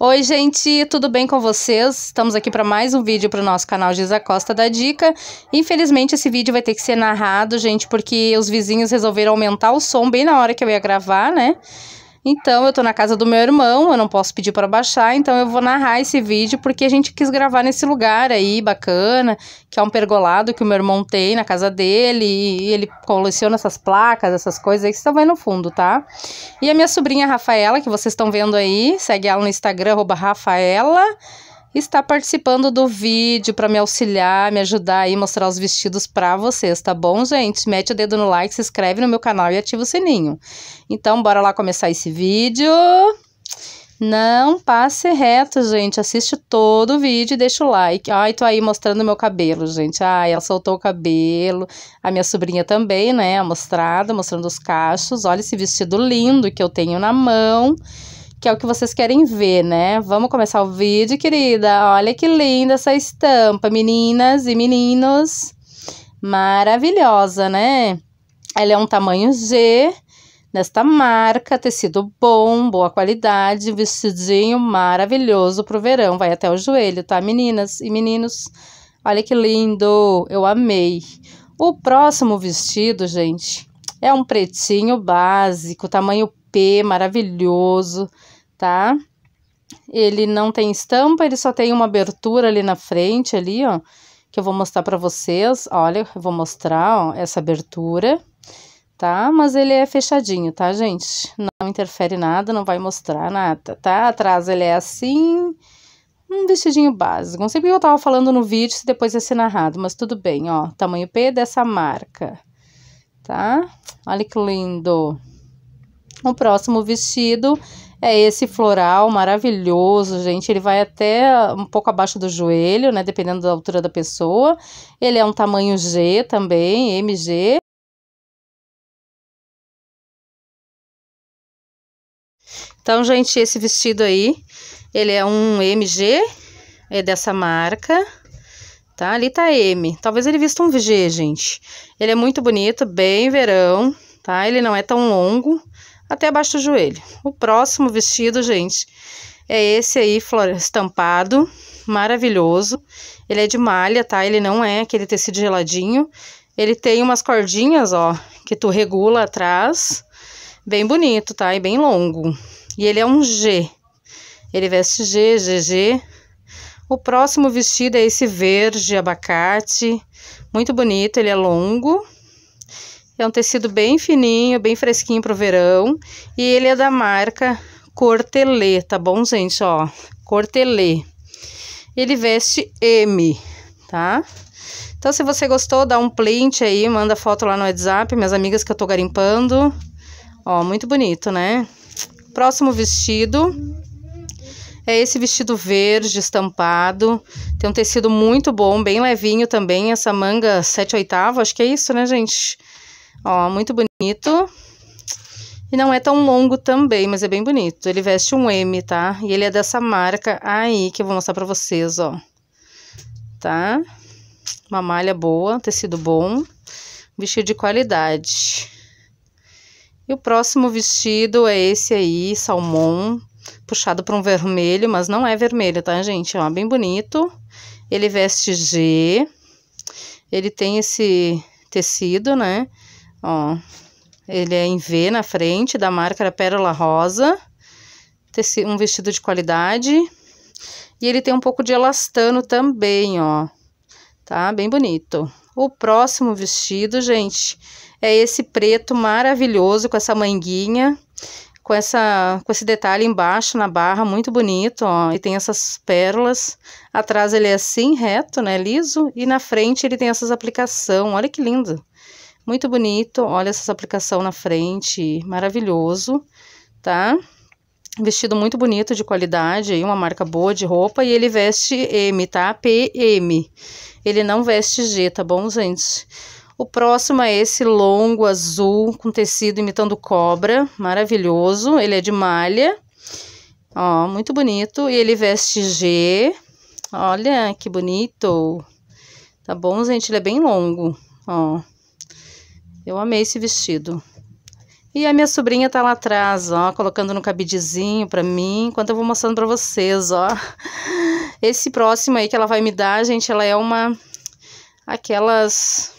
Oi, gente, tudo bem com vocês? Estamos aqui para mais um vídeo para o nosso canal Giza Costa da Dica. Infelizmente, esse vídeo vai ter que ser narrado, gente, porque os vizinhos resolveram aumentar o som bem na hora que eu ia gravar, né? Então, eu tô na casa do meu irmão, eu não posso pedir para baixar, então eu vou narrar esse vídeo porque a gente quis gravar nesse lugar aí bacana, que é um pergolado que o meu irmão tem na casa dele, e ele coleciona essas placas, essas coisas aí que estão tá vendo no fundo, tá? E a minha sobrinha Rafaela, que vocês estão vendo aí, segue ela no Instagram, Rafaela está participando do vídeo para me auxiliar, me ajudar e mostrar os vestidos para vocês, tá bom, gente? Mete o dedo no like, se inscreve no meu canal e ativa o sininho. Então, bora lá começar esse vídeo. Não passe reto, gente. Assiste todo o vídeo e deixa o like. Ai, tô aí mostrando meu cabelo, gente. Ai, ela soltou o cabelo. A minha sobrinha também, né? Mostrada, mostrando os cachos. Olha esse vestido lindo que eu tenho na mão que é o que vocês querem ver, né? Vamos começar o vídeo, querida. Olha que linda essa estampa, meninas e meninos. Maravilhosa, né? Ela é um tamanho G, nesta marca, tecido bom, boa qualidade, vestidinho maravilhoso pro verão, vai até o joelho, tá, meninas e meninos? Olha que lindo, eu amei. O próximo vestido, gente, é um pretinho básico, tamanho IP maravilhoso, tá? Ele não tem estampa, ele só tem uma abertura ali na frente, ali, ó, que eu vou mostrar para vocês. Olha, eu vou mostrar, ó, essa abertura, tá? Mas ele é fechadinho, tá, gente? Não interfere nada, não vai mostrar nada, tá? Atrás ele é assim, um vestidinho básico. Não sei porque eu tava falando no vídeo se depois ia ser narrado, mas tudo bem, ó. Tamanho P dessa marca, tá? Olha que lindo. O próximo vestido é esse floral maravilhoso, gente. Ele vai até um pouco abaixo do joelho, né? Dependendo da altura da pessoa. Ele é um tamanho G também, MG. Então, gente, esse vestido aí, ele é um MG, é dessa marca, tá? Ali tá M. Talvez ele vista um G, gente. Ele é muito bonito, bem verão, tá? Ele não é tão longo, até abaixo do joelho. O próximo vestido, gente, é esse aí, estampado, maravilhoso. Ele é de malha, tá? Ele não é aquele tecido geladinho. Ele tem umas cordinhas, ó, que tu regula atrás. Bem bonito, tá? E bem longo. E ele é um G. Ele veste G, GG. O próximo vestido é esse verde abacate. Muito bonito, ele é longo é um tecido bem fininho, bem fresquinho pro verão. E ele é da marca Cortelê, tá bom, gente? Ó, Cortelê. Ele veste M, tá? Então, se você gostou, dá um print aí, manda foto lá no WhatsApp, minhas amigas que eu tô garimpando. Ó, muito bonito, né? Próximo vestido é esse vestido verde estampado. Tem um tecido muito bom, bem levinho também. Essa manga 7 oitavo, acho que é isso, né, gente? Ó, muito bonito. E não é tão longo também, mas é bem bonito. Ele veste um M, tá? E ele é dessa marca aí, que eu vou mostrar pra vocês, ó. Tá? Uma malha boa, tecido bom. Vestido de qualidade. E o próximo vestido é esse aí, salmão. Puxado pra um vermelho, mas não é vermelho, tá, gente? Ó, bem bonito. Ele veste G. Ele tem esse tecido, né? Ó, ele é em V na frente, da marca Pérola Rosa. Um vestido de qualidade. E ele tem um pouco de elastano também, ó. Tá? Bem bonito. O próximo vestido, gente, é esse preto maravilhoso com essa manguinha, com, essa, com esse detalhe embaixo na barra, muito bonito, ó. E tem essas pérolas. Atrás ele é assim, reto, né, liso. E na frente ele tem essas aplicação. Olha que lindo. Muito bonito, olha essa aplicação na frente, maravilhoso, tá? Vestido muito bonito, de qualidade, uma marca boa de roupa, e ele veste M, tá? PM. Ele não veste G, tá bom, gente? O próximo é esse longo azul com tecido imitando cobra, maravilhoso. Ele é de malha, ó, muito bonito. E ele veste G, olha que bonito. Tá bom, gente? Ele é bem longo, ó. Eu amei esse vestido. E a minha sobrinha tá lá atrás, ó, colocando no cabidezinho pra mim, enquanto eu vou mostrando pra vocês, ó. Esse próximo aí que ela vai me dar, gente, ela é uma... Aquelas...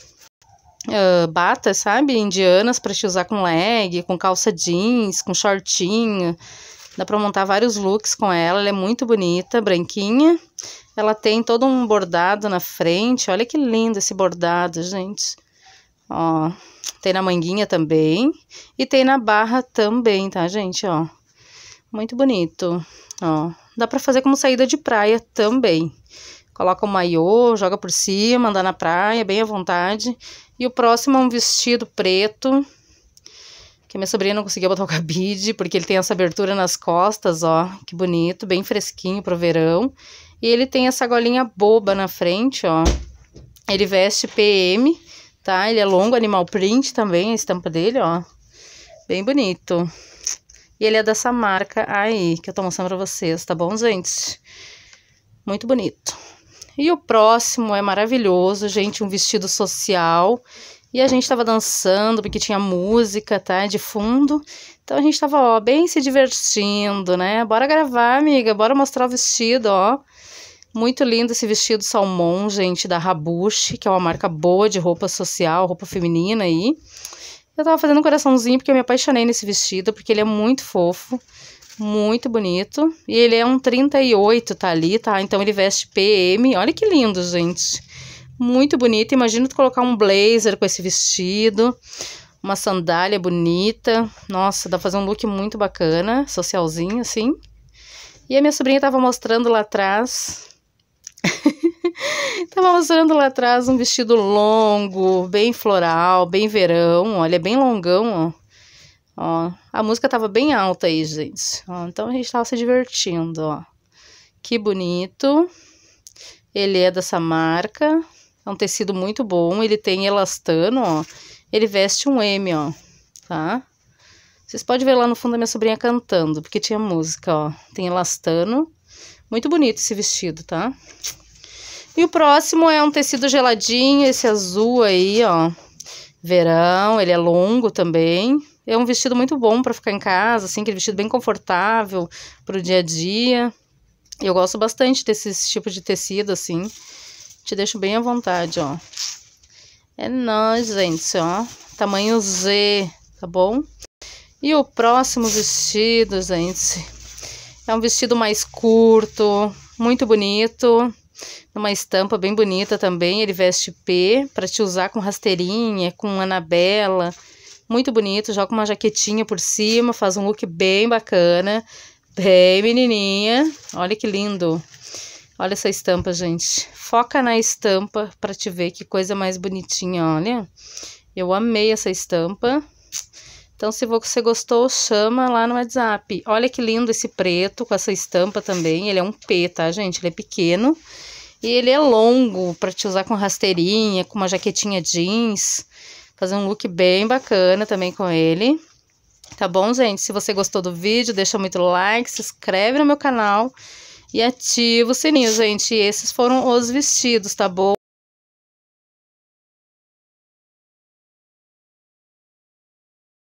Uh, batas, sabe? Indianas pra te usar com leg, com calça jeans, com shortinho. Dá pra montar vários looks com ela. Ela é muito bonita, branquinha. Ela tem todo um bordado na frente. Olha que lindo esse bordado, gente. Ó... Tem na manguinha também e tem na barra também, tá, gente? Ó, muito bonito, ó. Dá pra fazer como saída de praia também. Coloca o maiô, joga por cima, anda na praia, bem à vontade. E o próximo é um vestido preto, que minha sobrinha não conseguia botar o cabide, porque ele tem essa abertura nas costas, ó, que bonito, bem fresquinho pro verão. E ele tem essa golinha boba na frente, ó. Ele veste PM tá? Ele é longo, animal print também, a estampa dele, ó. Bem bonito. E ele é dessa marca aí, que eu tô mostrando pra vocês, tá bom, gente? Muito bonito. E o próximo é maravilhoso, gente, um vestido social. E a gente tava dançando, porque tinha música, tá, de fundo. Então a gente tava, ó, bem se divertindo, né? Bora gravar, amiga, bora mostrar o vestido, ó. Muito lindo esse vestido salmão, gente, da Rabushi, que é uma marca boa de roupa social, roupa feminina aí. Eu tava fazendo um coraçãozinho porque eu me apaixonei nesse vestido, porque ele é muito fofo, muito bonito. E ele é um 38, tá ali, tá? Então ele veste PM. Olha que lindo, gente. Muito bonito. Imagina tu colocar um blazer com esse vestido, uma sandália bonita. Nossa, dá pra fazer um look muito bacana, socialzinho assim. E a minha sobrinha tava mostrando lá atrás Tava mostrando lá atrás um vestido longo, bem floral, bem verão. Olha, é bem longão, ó. ó. A música tava bem alta aí, gente. Ó, então a gente tava se divertindo, ó. Que bonito. Ele é dessa marca. É um tecido muito bom. Ele tem elastano, ó. Ele veste um M, ó. Tá? Vocês podem ver lá no fundo a minha sobrinha cantando, porque tinha música, ó. Tem elastano muito bonito esse vestido, tá? E o próximo é um tecido geladinho, esse azul aí, ó. Verão, ele é longo também. É um vestido muito bom para ficar em casa, assim, aquele vestido bem confortável para o dia a dia. Eu gosto bastante desse tipo de tecido, assim. Te deixo bem à vontade, ó. É nóis, gente, ó. Tamanho Z, tá bom? E o próximo vestido, gente, é um vestido mais curto, muito bonito, numa estampa bem bonita também. Ele veste P para te usar com rasteirinha, com anabela. Muito bonito, joga uma jaquetinha por cima, faz um look bem bacana. Bem menininha, olha que lindo. Olha essa estampa, gente. Foca na estampa para te ver que coisa mais bonitinha, olha. Eu amei essa estampa. Então, se você gostou, chama lá no WhatsApp. Olha que lindo esse preto com essa estampa também. Ele é um P, tá, gente? Ele é pequeno. E ele é longo para te usar com rasteirinha, com uma jaquetinha jeans. Fazer um look bem bacana também com ele. Tá bom, gente? Se você gostou do vídeo, deixa muito like, se inscreve no meu canal e ativa o sininho, gente. E esses foram os vestidos, tá bom?